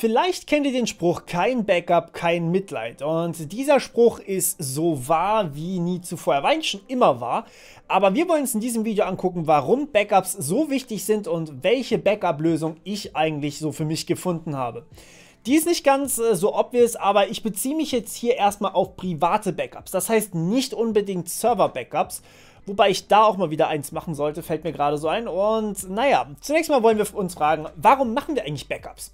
Vielleicht kennt ihr den Spruch, kein Backup, kein Mitleid. Und dieser Spruch ist so wahr wie nie zuvor. Er war eigentlich schon immer wahr. Aber wir wollen uns in diesem Video angucken, warum Backups so wichtig sind und welche Backup-Lösung ich eigentlich so für mich gefunden habe. Die ist nicht ganz äh, so obvious, aber ich beziehe mich jetzt hier erstmal auf private Backups. Das heißt nicht unbedingt Server-Backups. Wobei ich da auch mal wieder eins machen sollte, fällt mir gerade so ein. Und naja, zunächst mal wollen wir uns fragen, warum machen wir eigentlich Backups?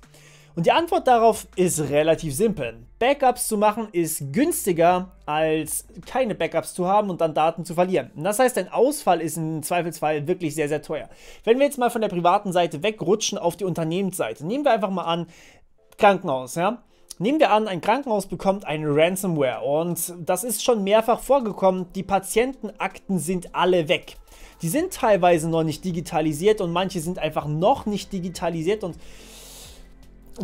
Und die Antwort darauf ist relativ simpel. Backups zu machen ist günstiger, als keine Backups zu haben und dann Daten zu verlieren. Und das heißt, ein Ausfall ist im Zweifelsfall wirklich sehr, sehr teuer. Wenn wir jetzt mal von der privaten Seite wegrutschen auf die Unternehmensseite, nehmen wir einfach mal an, Krankenhaus, ja. Nehmen wir an, ein Krankenhaus bekommt eine Ransomware und das ist schon mehrfach vorgekommen. Die Patientenakten sind alle weg. Die sind teilweise noch nicht digitalisiert und manche sind einfach noch nicht digitalisiert und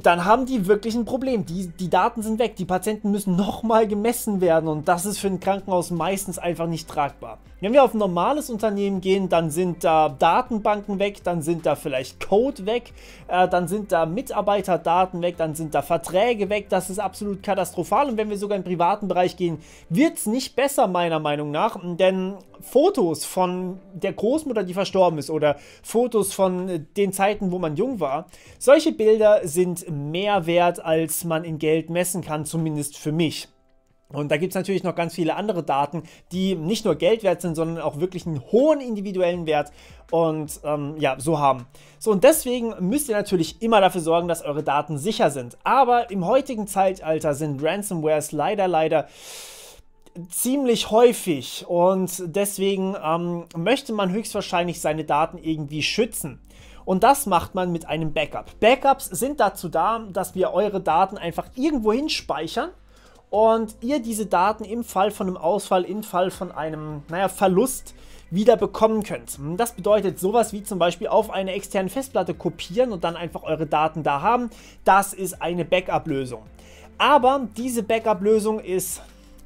dann haben die wirklich ein Problem. Die, die Daten sind weg, die Patienten müssen nochmal gemessen werden und das ist für ein Krankenhaus meistens einfach nicht tragbar. Wenn wir auf ein normales Unternehmen gehen, dann sind da Datenbanken weg, dann sind da vielleicht Code weg, äh, dann sind da Mitarbeiterdaten weg, dann sind da Verträge weg. Das ist absolut katastrophal und wenn wir sogar im privaten Bereich gehen, wird es nicht besser meiner Meinung nach, denn Fotos von der Großmutter, die verstorben ist, oder Fotos von äh, den Zeiten, wo man jung war. Solche Bilder sind mehr wert, als man in Geld messen kann, zumindest für mich. Und da gibt es natürlich noch ganz viele andere Daten, die nicht nur Geld wert sind, sondern auch wirklich einen hohen individuellen Wert und ähm, ja, so haben. So, und deswegen müsst ihr natürlich immer dafür sorgen, dass eure Daten sicher sind. Aber im heutigen Zeitalter sind Ransomwares leider, leider ziemlich häufig und deswegen ähm, möchte man höchstwahrscheinlich seine Daten irgendwie schützen. Und das macht man mit einem Backup. Backups sind dazu da, dass wir eure Daten einfach irgendwo speichern und ihr diese Daten im Fall von einem Ausfall, im Fall von einem naja, Verlust wieder bekommen könnt. Das bedeutet sowas wie zum Beispiel auf eine externe Festplatte kopieren und dann einfach eure Daten da haben. Das ist eine Backup-Lösung. Aber diese Backup-Lösung ist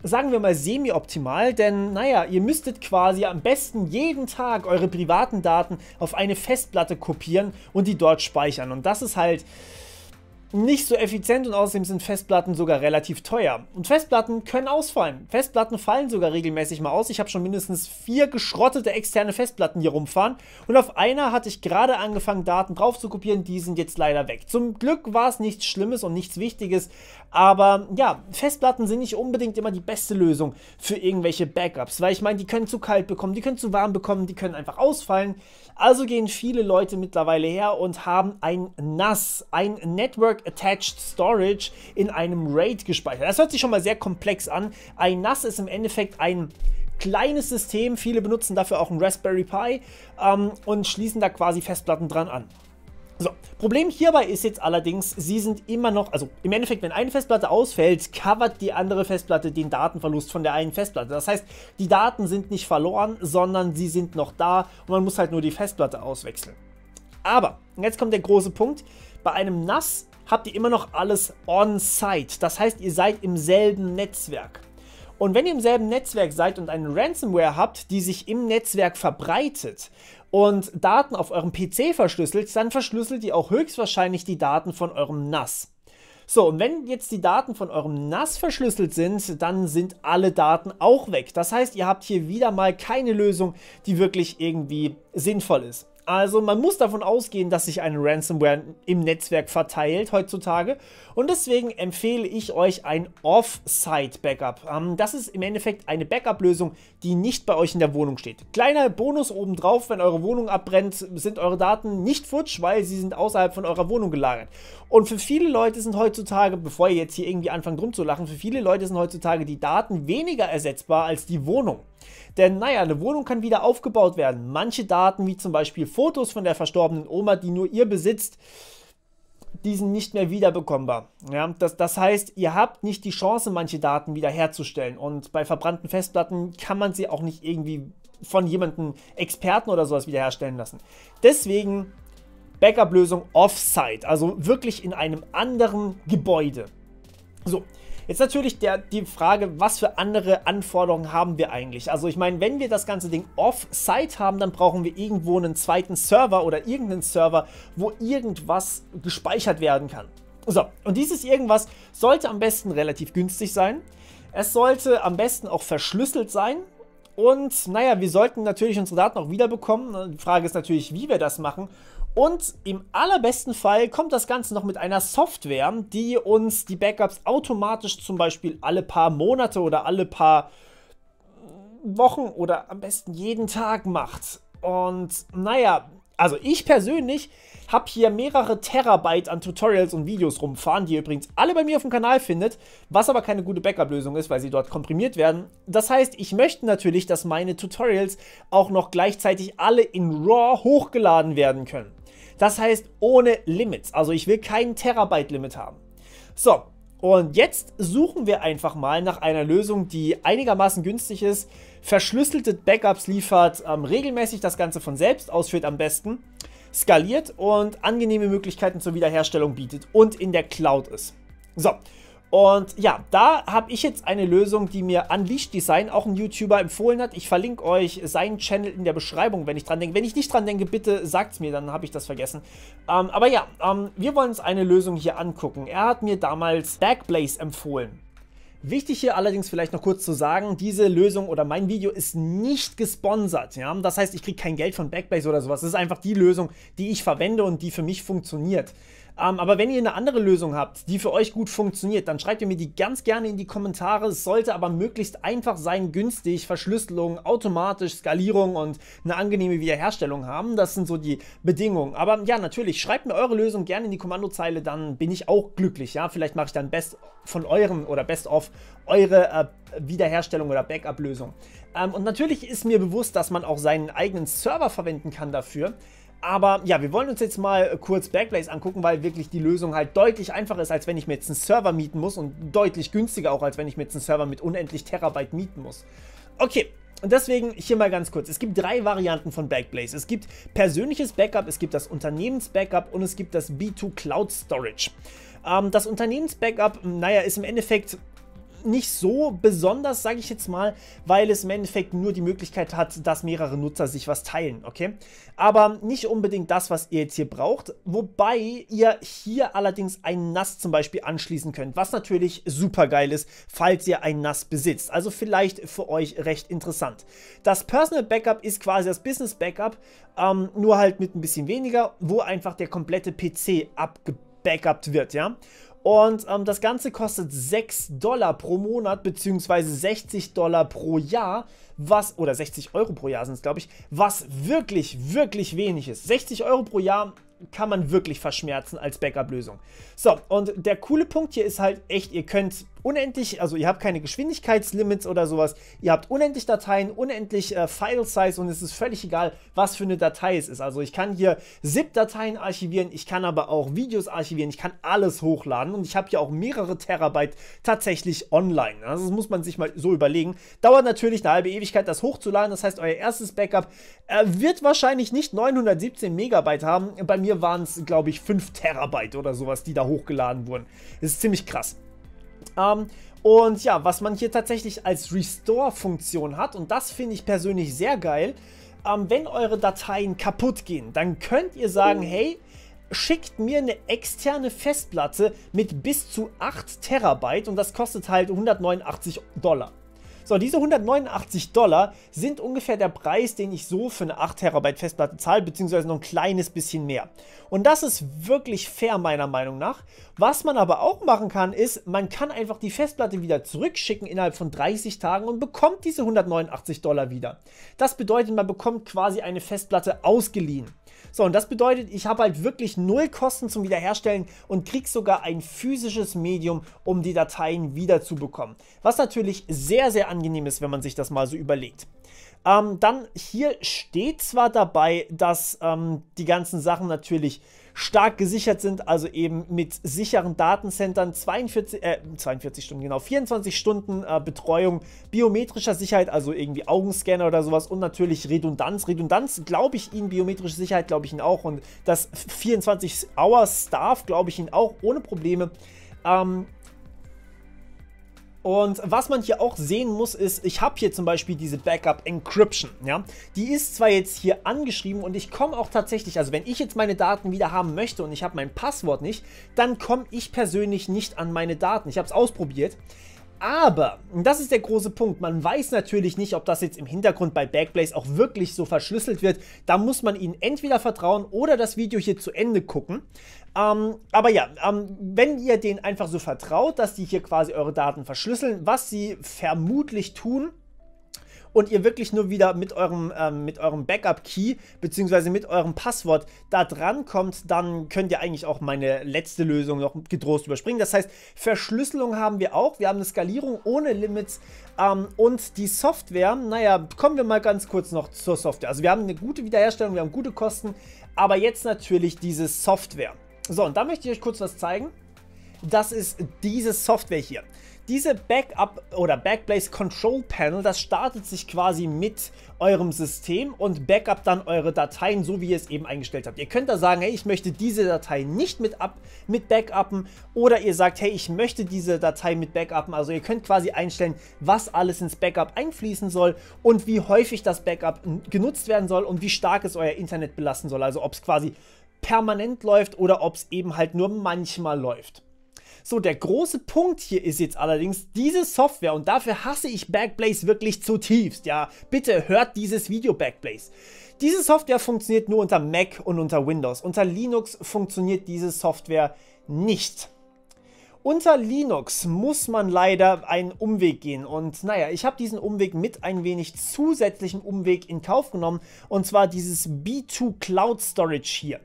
sagen wir mal semi-optimal, denn naja, ihr müsstet quasi am besten jeden Tag eure privaten Daten auf eine Festplatte kopieren und die dort speichern. Und das ist halt nicht so effizient und außerdem sind Festplatten sogar relativ teuer. Und Festplatten können ausfallen. Festplatten fallen sogar regelmäßig mal aus. Ich habe schon mindestens vier geschrottete externe Festplatten hier rumfahren und auf einer hatte ich gerade angefangen, Daten drauf zu kopieren. Die sind jetzt leider weg. Zum Glück war es nichts Schlimmes und nichts Wichtiges, aber ja, Festplatten sind nicht unbedingt immer die beste Lösung für irgendwelche Backups, weil ich meine, die können zu kalt bekommen, die können zu warm bekommen, die können einfach ausfallen. Also gehen viele Leute mittlerweile her und haben ein NAS, ein Network Attached Storage in einem RAID gespeichert. Das hört sich schon mal sehr komplex an. Ein NAS ist im Endeffekt ein kleines System. Viele benutzen dafür auch ein Raspberry Pi ähm, und schließen da quasi Festplatten dran an. So, Problem hierbei ist jetzt allerdings, sie sind immer noch, also im Endeffekt, wenn eine Festplatte ausfällt, covert die andere Festplatte den Datenverlust von der einen Festplatte. Das heißt, die Daten sind nicht verloren, sondern sie sind noch da und man muss halt nur die Festplatte auswechseln. Aber, jetzt kommt der große Punkt, bei einem NAS habt ihr immer noch alles on-site. Das heißt, ihr seid im selben Netzwerk. Und wenn ihr im selben Netzwerk seid und einen Ransomware habt, die sich im Netzwerk verbreitet und Daten auf eurem PC verschlüsselt, dann verschlüsselt ihr auch höchstwahrscheinlich die Daten von eurem NAS. So, und wenn jetzt die Daten von eurem NAS verschlüsselt sind, dann sind alle Daten auch weg. Das heißt, ihr habt hier wieder mal keine Lösung, die wirklich irgendwie sinnvoll ist. Also man muss davon ausgehen, dass sich eine Ransomware im Netzwerk verteilt heutzutage und deswegen empfehle ich euch ein Off-Site-Backup. Ähm, das ist im Endeffekt eine Backup-Lösung, die nicht bei euch in der Wohnung steht. Kleiner Bonus obendrauf, wenn eure Wohnung abbrennt, sind eure Daten nicht futsch, weil sie sind außerhalb von eurer Wohnung gelagert. Und für viele Leute sind heutzutage, bevor ihr jetzt hier irgendwie anfangt rumzulachen, für viele Leute sind heutzutage die Daten weniger ersetzbar als die Wohnung. Denn naja, eine Wohnung kann wieder aufgebaut werden. Manche Daten, wie zum Beispiel Fotos von der verstorbenen Oma, die nur ihr besitzt, diesen nicht mehr wiederbekommbar. Ja, das, das heißt, ihr habt nicht die Chance, manche Daten wiederherzustellen. Und bei verbrannten Festplatten kann man sie auch nicht irgendwie von jemandem Experten oder sowas wiederherstellen lassen. Deswegen Backup-Lösung Offsite, also wirklich in einem anderen Gebäude. So, Jetzt natürlich der, die Frage, was für andere Anforderungen haben wir eigentlich? Also ich meine, wenn wir das ganze Ding off-site haben, dann brauchen wir irgendwo einen zweiten Server oder irgendeinen Server, wo irgendwas gespeichert werden kann. So, und dieses irgendwas sollte am besten relativ günstig sein. Es sollte am besten auch verschlüsselt sein. Und naja, wir sollten natürlich unsere Daten auch wiederbekommen. Die Frage ist natürlich, wie wir das machen. Und im allerbesten Fall kommt das Ganze noch mit einer Software, die uns die Backups automatisch zum Beispiel alle paar Monate oder alle paar Wochen oder am besten jeden Tag macht. Und naja, also ich persönlich habe hier mehrere Terabyte an Tutorials und Videos rumfahren, die ihr übrigens alle bei mir auf dem Kanal findet, was aber keine gute Backup-Lösung ist, weil sie dort komprimiert werden. Das heißt, ich möchte natürlich, dass meine Tutorials auch noch gleichzeitig alle in RAW hochgeladen werden können. Das heißt ohne Limits. Also ich will kein Terabyte-Limit haben. So, und jetzt suchen wir einfach mal nach einer Lösung, die einigermaßen günstig ist, verschlüsselte Backups liefert, ähm, regelmäßig das Ganze von selbst ausführt am besten, skaliert und angenehme Möglichkeiten zur Wiederherstellung bietet und in der Cloud ist. So, und ja, da habe ich jetzt eine Lösung, die mir Unleashed Design, auch ein YouTuber, empfohlen hat. Ich verlinke euch seinen Channel in der Beschreibung, wenn ich dran denke. Wenn ich nicht dran denke, bitte sagt's mir, dann habe ich das vergessen. Ähm, aber ja, ähm, wir wollen uns eine Lösung hier angucken. Er hat mir damals Backblaze empfohlen. Wichtig hier allerdings vielleicht noch kurz zu sagen, diese Lösung oder mein Video ist nicht gesponsert. Ja? Das heißt, ich kriege kein Geld von Backblaze oder sowas. Das ist einfach die Lösung, die ich verwende und die für mich funktioniert. Ähm, aber wenn ihr eine andere Lösung habt, die für euch gut funktioniert, dann schreibt ihr mir die ganz gerne in die Kommentare. Es sollte aber möglichst einfach sein, günstig, Verschlüsselung, automatisch, Skalierung und eine angenehme Wiederherstellung haben. Das sind so die Bedingungen. Aber ja, natürlich, schreibt mir eure Lösung gerne in die Kommandozeile, dann bin ich auch glücklich. Ja, vielleicht mache ich dann Best von euren oder Best of eure äh, Wiederherstellung oder Backup-Lösung. Ähm, und natürlich ist mir bewusst, dass man auch seinen eigenen Server verwenden kann dafür. Aber ja, wir wollen uns jetzt mal äh, kurz Backblaze angucken, weil wirklich die Lösung halt deutlich einfacher ist, als wenn ich mir jetzt einen Server mieten muss und deutlich günstiger auch, als wenn ich mir jetzt einen Server mit unendlich Terabyte mieten muss. Okay, und deswegen hier mal ganz kurz. Es gibt drei Varianten von Backblaze. Es gibt persönliches Backup, es gibt das Unternehmensbackup und es gibt das B2 Cloud Storage. Ähm, das Unternehmensbackup, naja, ist im Endeffekt nicht so besonders, sage ich jetzt mal, weil es im Endeffekt nur die Möglichkeit hat, dass mehrere Nutzer sich was teilen, okay? Aber nicht unbedingt das, was ihr jetzt hier braucht, wobei ihr hier allerdings ein NAS zum Beispiel anschließen könnt, was natürlich super geil ist, falls ihr ein NAS besitzt. Also vielleicht für euch recht interessant. Das Personal Backup ist quasi das Business Backup, ähm, nur halt mit ein bisschen weniger, wo einfach der komplette PC abgebackupt wird, ja? Und ähm, das Ganze kostet 6 Dollar pro Monat, beziehungsweise 60 Dollar pro Jahr, was, oder 60 Euro pro Jahr sind es, glaube ich, was wirklich, wirklich wenig ist. 60 Euro pro Jahr kann man wirklich verschmerzen als Backup-Lösung. So, und der coole Punkt hier ist halt echt, ihr könnt unendlich, also ihr habt keine Geschwindigkeitslimits oder sowas. Ihr habt unendlich Dateien, unendlich äh, File-Size und es ist völlig egal, was für eine Datei es ist. Also ich kann hier ZIP-Dateien archivieren, ich kann aber auch Videos archivieren, ich kann alles hochladen und ich habe hier auch mehrere Terabyte tatsächlich online. Also das muss man sich mal so überlegen. Dauert natürlich eine halbe Ewigkeit, das hochzuladen. Das heißt, euer erstes Backup äh, wird wahrscheinlich nicht 917 Megabyte haben. Bei mir waren es, glaube ich, 5 Terabyte oder sowas, die da hochgeladen wurden. Das ist ziemlich krass. Ähm, und ja, was man hier tatsächlich als Restore-Funktion hat, und das finde ich persönlich sehr geil, ähm, wenn eure Dateien kaputt gehen, dann könnt ihr sagen, oh. hey, schickt mir eine externe Festplatte mit bis zu 8 Terabyte und das kostet halt 189 Dollar. So, diese 189 Dollar sind ungefähr der Preis, den ich so für eine 8 Terabyte Festplatte zahle, beziehungsweise noch ein kleines bisschen mehr. Und das ist wirklich fair meiner Meinung nach. Was man aber auch machen kann, ist, man kann einfach die Festplatte wieder zurückschicken innerhalb von 30 Tagen und bekommt diese 189 Dollar wieder. Das bedeutet, man bekommt quasi eine Festplatte ausgeliehen. So, und das bedeutet, ich habe halt wirklich null Kosten zum Wiederherstellen und kriege sogar ein physisches Medium, um die Dateien wiederzubekommen. Was natürlich sehr, sehr angenehm ist, wenn man sich das mal so überlegt. Ähm, dann hier steht zwar dabei, dass ähm, die ganzen Sachen natürlich stark gesichert sind, also eben mit sicheren Datencentern, 42, äh, 42 Stunden, genau, 24 Stunden äh, Betreuung, biometrischer Sicherheit, also irgendwie Augenscanner oder sowas und natürlich Redundanz. Redundanz glaube ich Ihnen, biometrische Sicherheit glaube ich Ihnen auch und das 24-Hour-Staff glaube ich Ihnen auch ohne Probleme. Ähm, und was man hier auch sehen muss, ist, ich habe hier zum Beispiel diese Backup Encryption, ja. Die ist zwar jetzt hier angeschrieben und ich komme auch tatsächlich, also wenn ich jetzt meine Daten wieder haben möchte und ich habe mein Passwort nicht, dann komme ich persönlich nicht an meine Daten. Ich habe es ausprobiert. Aber, und das ist der große Punkt, man weiß natürlich nicht, ob das jetzt im Hintergrund bei Backblaze auch wirklich so verschlüsselt wird. Da muss man ihnen entweder vertrauen oder das Video hier zu Ende gucken. Ähm, aber ja, ähm, wenn ihr denen einfach so vertraut, dass die hier quasi eure Daten verschlüsseln, was sie vermutlich tun, und ihr wirklich nur wieder mit eurem, ähm, mit eurem Backup-Key bzw. mit eurem Passwort da dran kommt, dann könnt ihr eigentlich auch meine letzte Lösung noch gedrost überspringen. Das heißt, Verschlüsselung haben wir auch. Wir haben eine Skalierung ohne Limits ähm, und die Software, naja, kommen wir mal ganz kurz noch zur Software. Also wir haben eine gute Wiederherstellung, wir haben gute Kosten, aber jetzt natürlich diese Software. So, und da möchte ich euch kurz was zeigen. Das ist diese Software hier. Diese Backup oder Backblaze Control Panel, das startet sich quasi mit eurem System und backup dann eure Dateien, so wie ihr es eben eingestellt habt. Ihr könnt da sagen, hey, ich möchte diese Datei nicht mit, ab, mit backuppen oder ihr sagt, hey, ich möchte diese Datei mit backuppen. Also ihr könnt quasi einstellen, was alles ins Backup einfließen soll und wie häufig das Backup genutzt werden soll und wie stark es euer Internet belasten soll. Also ob es quasi permanent läuft oder ob es eben halt nur manchmal läuft. So, der große Punkt hier ist jetzt allerdings, diese Software, und dafür hasse ich Backblaze wirklich zutiefst, ja, bitte hört dieses Video Backblaze. Diese Software funktioniert nur unter Mac und unter Windows. Unter Linux funktioniert diese Software nicht. Unter Linux muss man leider einen Umweg gehen und naja, ich habe diesen Umweg mit ein wenig zusätzlichen Umweg in Kauf genommen und zwar dieses B2 Cloud Storage hier.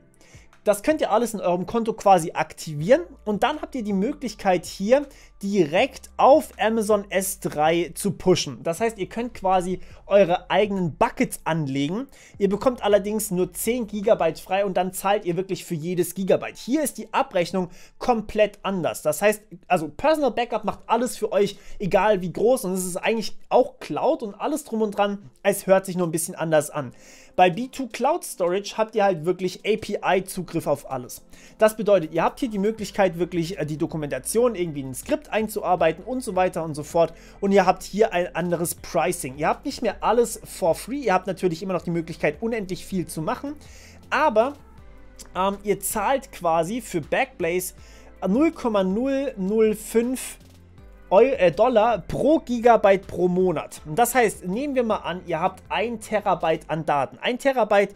Das könnt ihr alles in eurem Konto quasi aktivieren und dann habt ihr die Möglichkeit hier direkt auf Amazon S3 zu pushen. Das heißt, ihr könnt quasi eure eigenen Buckets anlegen. Ihr bekommt allerdings nur 10 GB frei und dann zahlt ihr wirklich für jedes Gigabyte. Hier ist die Abrechnung komplett anders. Das heißt, also Personal Backup macht alles für euch, egal wie groß und es ist eigentlich auch Cloud und alles drum und dran. Es hört sich nur ein bisschen anders an. Bei B2 Cloud Storage habt ihr halt wirklich API-Zugriff auf alles. Das bedeutet, ihr habt hier die Möglichkeit, wirklich äh, die Dokumentation irgendwie in ein Skript einzuarbeiten und so weiter und so fort. Und ihr habt hier ein anderes Pricing. Ihr habt nicht mehr alles for free. Ihr habt natürlich immer noch die Möglichkeit, unendlich viel zu machen. Aber ähm, ihr zahlt quasi für Backblaze 0,005 äh, Dollar pro Gigabyte pro Monat. Und das heißt, nehmen wir mal an, ihr habt ein Terabyte an Daten. Ein Terabyte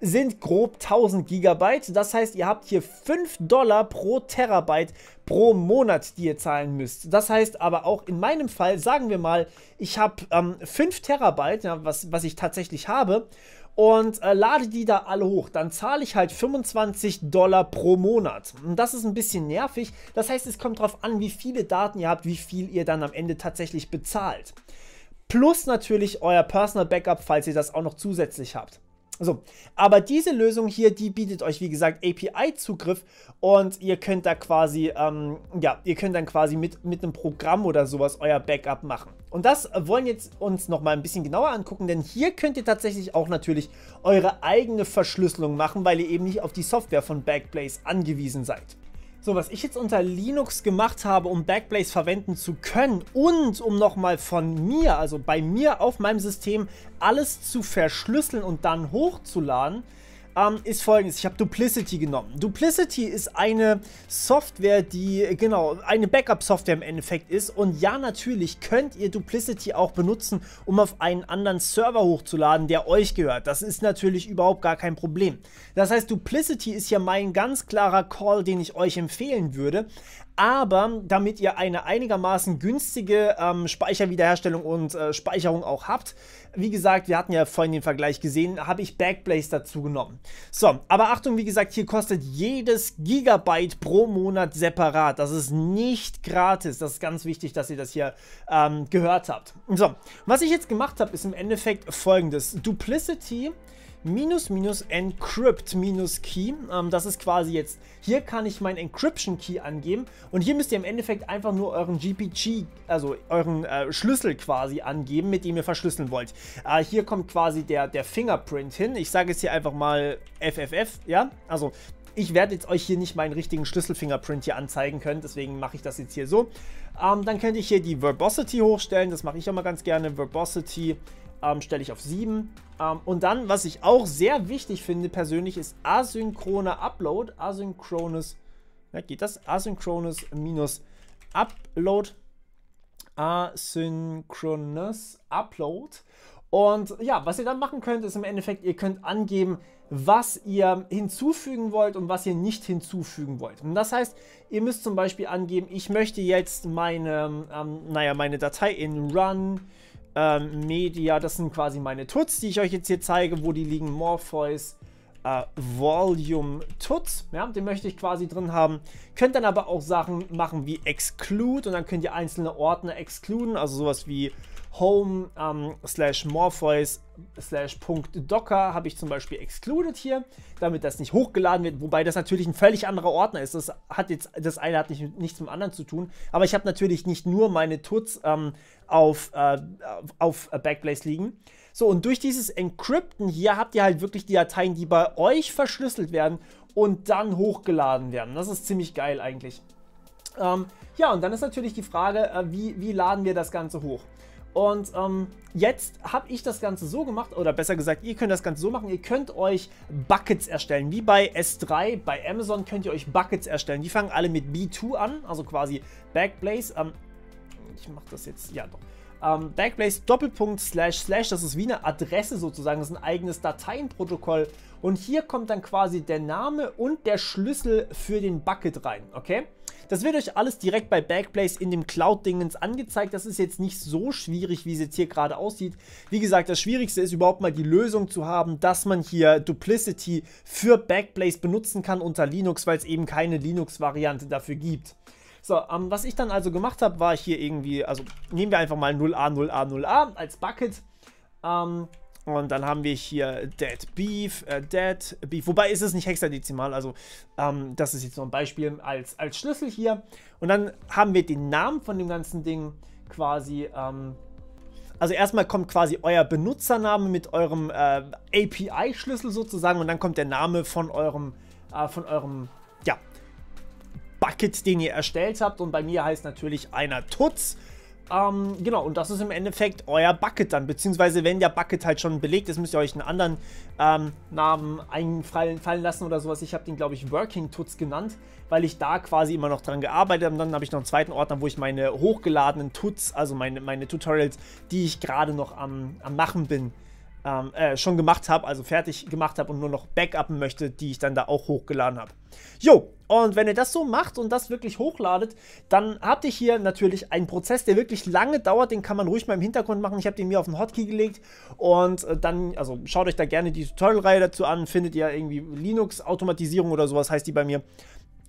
sind grob 1000 Gigabyte. Das heißt, ihr habt hier 5 Dollar pro Terabyte pro Monat, die ihr zahlen müsst. Das heißt aber auch in meinem Fall, sagen wir mal, ich habe ähm, 5 Terabyte, ja, was, was ich tatsächlich habe, und äh, lade die da alle hoch. Dann zahle ich halt 25 Dollar pro Monat. Und das ist ein bisschen nervig. Das heißt, es kommt darauf an, wie viele Daten ihr habt, wie viel ihr dann am Ende tatsächlich bezahlt. Plus natürlich euer Personal Backup, falls ihr das auch noch zusätzlich habt. So, aber diese Lösung hier, die bietet euch wie gesagt API-Zugriff und ihr könnt da quasi, ähm, ja, ihr könnt dann quasi mit, mit einem Programm oder sowas euer Backup machen. Und das wollen jetzt uns nochmal ein bisschen genauer angucken, denn hier könnt ihr tatsächlich auch natürlich eure eigene Verschlüsselung machen, weil ihr eben nicht auf die Software von Backblaze angewiesen seid. So, was ich jetzt unter Linux gemacht habe, um Backblaze verwenden zu können und um nochmal von mir, also bei mir auf meinem System, alles zu verschlüsseln und dann hochzuladen, ähm, ist folgendes. Ich habe Duplicity genommen. Duplicity ist eine Software, die, äh, genau, eine Backup-Software im Endeffekt ist. Und ja, natürlich könnt ihr Duplicity auch benutzen, um auf einen anderen Server hochzuladen, der euch gehört. Das ist natürlich überhaupt gar kein Problem. Das heißt, Duplicity ist ja mein ganz klarer Call, den ich euch empfehlen würde. Aber damit ihr eine einigermaßen günstige ähm, Speicherwiederherstellung und äh, Speicherung auch habt, wie gesagt, wir hatten ja vorhin den Vergleich gesehen, habe ich Backblaze dazu genommen. So, aber Achtung, wie gesagt, hier kostet jedes Gigabyte pro Monat separat. Das ist nicht gratis. Das ist ganz wichtig, dass ihr das hier ähm, gehört habt. So, was ich jetzt gemacht habe, ist im Endeffekt folgendes. Duplicity minus minus encrypt minus key. Ähm, das ist quasi jetzt, hier kann ich mein Encryption Key angeben und hier müsst ihr im Endeffekt einfach nur euren GPG, also euren äh, Schlüssel quasi angeben, mit dem ihr verschlüsseln wollt. Äh, hier kommt quasi der, der Fingerprint hin. Ich sage jetzt hier einfach mal FFF, ja, also ich werde jetzt euch hier nicht meinen richtigen Schlüsselfingerprint hier anzeigen können, deswegen mache ich das jetzt hier so. Ähm, dann könnte ich hier die Verbosity hochstellen, das mache ich immer ganz gerne, Verbosity ähm, stelle ich auf 7. Ähm, und dann, was ich auch sehr wichtig finde persönlich, ist asynchroner Upload, asynchrones, ja, geht das? Asynchrones minus Upload, asynchrones Upload. Und ja, was ihr dann machen könnt, ist im Endeffekt, ihr könnt angeben, was ihr hinzufügen wollt und was ihr nicht hinzufügen wollt. Und das heißt, ihr müsst zum Beispiel angeben, ich möchte jetzt meine, ähm, naja, meine Datei in Run ähm, Media. Das sind quasi meine Tuts, die ich euch jetzt hier zeige, wo die liegen. Morpheus, äh, Volume Tuts. Ja, den möchte ich quasi drin haben. Könnt dann aber auch Sachen machen wie Exclude und dann könnt ihr einzelne Ordner excluden, also sowas wie home ähm, slash morpheus slash punkt .docker habe ich zum Beispiel excluded hier, damit das nicht hochgeladen wird, wobei das natürlich ein völlig anderer Ordner ist. Das hat jetzt, das eine hat nicht, nichts mit dem anderen zu tun, aber ich habe natürlich nicht nur meine Tuts ähm, auf, äh, auf äh, Backblaze liegen. So, und durch dieses Encrypten hier habt ihr halt wirklich die Dateien, die bei euch verschlüsselt werden und dann hochgeladen werden. Das ist ziemlich geil eigentlich. Ähm, ja, und dann ist natürlich die Frage, äh, wie, wie laden wir das Ganze hoch? Und ähm, jetzt habe ich das Ganze so gemacht, oder besser gesagt, ihr könnt das Ganze so machen, ihr könnt euch Buckets erstellen, wie bei S3, bei Amazon könnt ihr euch Buckets erstellen. Die fangen alle mit B2 an, also quasi Backblaze. Ähm, ich mache das jetzt, ja doch ähm, Backblaze Doppelpunkt slash slash, das ist wie eine Adresse sozusagen, das ist ein eigenes Dateienprotokoll. Und hier kommt dann quasi der Name und der Schlüssel für den Bucket rein, okay? Das wird euch alles direkt bei Backblaze in dem Cloud-Dingens angezeigt. Das ist jetzt nicht so schwierig, wie es jetzt hier gerade aussieht. Wie gesagt, das Schwierigste ist überhaupt mal die Lösung zu haben, dass man hier Duplicity für Backblaze benutzen kann unter Linux, weil es eben keine Linux-Variante dafür gibt. So, ähm, was ich dann also gemacht habe, war hier irgendwie, also nehmen wir einfach mal 0a, 0a, 0a als Bucket. Ähm, und dann haben wir hier Dead Beef, äh, Dead Beef. Wobei ist es nicht hexadezimal, also ähm, das ist jetzt nur ein Beispiel als, als Schlüssel hier. Und dann haben wir den Namen von dem ganzen Ding quasi. Ähm, also erstmal kommt quasi euer Benutzername mit eurem äh, API-Schlüssel sozusagen und dann kommt der Name von eurem, äh, von eurem Bucket, den ihr erstellt habt. Und bei mir heißt natürlich einer Tutz. Ähm, genau, und das ist im Endeffekt euer Bucket dann. Beziehungsweise, wenn der Bucket halt schon belegt ist, müsst ihr euch einen anderen ähm, Namen einfallen lassen oder sowas. Ich habe den, glaube ich, Working Tuts genannt, weil ich da quasi immer noch dran gearbeitet habe. Und dann habe ich noch einen zweiten Ordner, wo ich meine hochgeladenen Tuts, also meine, meine Tutorials, die ich gerade noch am, am Machen bin, ähm, äh, schon gemacht habe, also fertig gemacht habe und nur noch backuppen möchte, die ich dann da auch hochgeladen habe. Jo, und wenn ihr das so macht und das wirklich hochladet, dann habt ihr hier natürlich einen Prozess, der wirklich lange dauert. Den kann man ruhig mal im Hintergrund machen. Ich habe den mir auf den Hotkey gelegt und äh, dann, also schaut euch da gerne die Tutorial-Reihe dazu an. Findet ihr irgendwie Linux-Automatisierung oder sowas heißt die bei mir.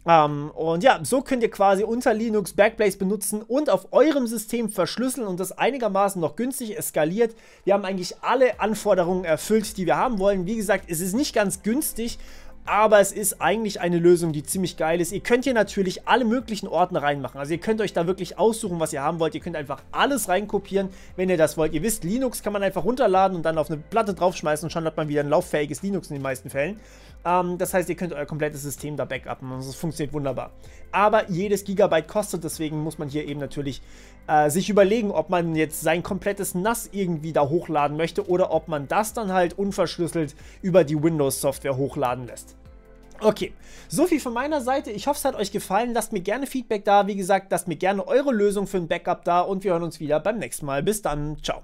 Ähm, und ja, so könnt ihr quasi unter Linux Backblaze benutzen und auf eurem System verschlüsseln und das einigermaßen noch günstig eskaliert. Wir haben eigentlich alle Anforderungen erfüllt, die wir haben wollen. Wie gesagt, es ist nicht ganz günstig, aber es ist eigentlich eine Lösung, die ziemlich geil ist. Ihr könnt hier natürlich alle möglichen Ordner reinmachen. Also ihr könnt euch da wirklich aussuchen, was ihr haben wollt. Ihr könnt einfach alles reinkopieren, wenn ihr das wollt. Ihr wisst, Linux kann man einfach runterladen und dann auf eine Platte draufschmeißen und schon hat man wieder ein lauffähiges Linux in den meisten Fällen. Ähm, das heißt, ihr könnt euer komplettes System da backuppen und es funktioniert wunderbar. Aber jedes Gigabyte kostet, deswegen muss man hier eben natürlich äh, sich überlegen, ob man jetzt sein komplettes NAS irgendwie da hochladen möchte oder ob man das dann halt unverschlüsselt über die Windows-Software hochladen lässt. Okay, so viel von meiner Seite. Ich hoffe, es hat euch gefallen. Lasst mir gerne Feedback da. Wie gesagt, lasst mir gerne eure Lösung für ein Backup da und wir hören uns wieder beim nächsten Mal. Bis dann. Ciao.